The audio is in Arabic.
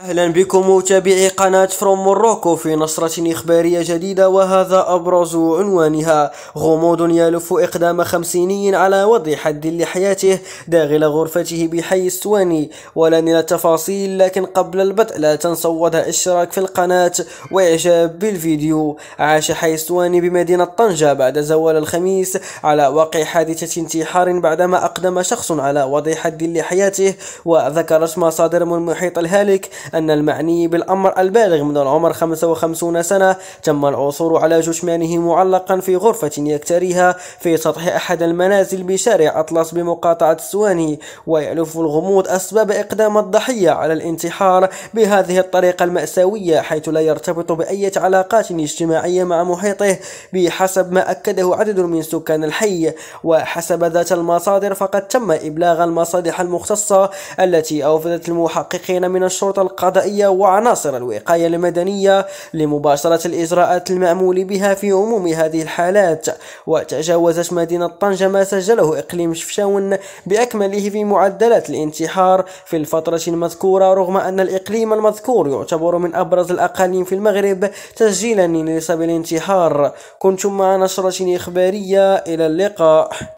أهلا بكم متابعي قناة فروم موروكو في نشرة إخبارية جديدة وهذا أبرز عنوانها غموض يلف إقدام خمسيني على وضع حد لحياته داخل غرفته بحي السواني ولن إلى التفاصيل لكن قبل البدء لا تنسوا وضع اشتراك في القناة وإعجاب بالفيديو عاش حي السواني بمدينة طنجة بعد زوال الخميس على واقع حادثة انتحار بعدما أقدم شخص على وضع حد لحياته وذكرت مصادر من محيط الهالك أن المعني بالأمر البالغ من العمر 55 سنة تم العثور على جثمانه معلقا في غرفة يكتريها في سطح أحد المنازل بشارع أطلس بمقاطعة السواني ويألف الغموض أسباب إقدام الضحية على الانتحار بهذه الطريقة المأساوية حيث لا يرتبط بأية علاقات اجتماعية مع محيطه بحسب ما أكده عدد من سكان الحي وحسب ذات المصادر فقد تم إبلاغ المصادح المختصة التي أوفدت المحققين من الشرطة القضائية وعناصر الوقاية المدنية لمباشرة الإجراءات المأمول بها في عموم هذه الحالات وتجاوزت مدينة طنجة ما سجله إقليم شفشاون بأكمله في معدلات الانتحار في الفترة المذكورة رغم أن الإقليم المذكور يعتبر من أبرز الأقاليم في المغرب تسجيلا لنسب الانتحار كنتم مع نشرة إخبارية إلى اللقاء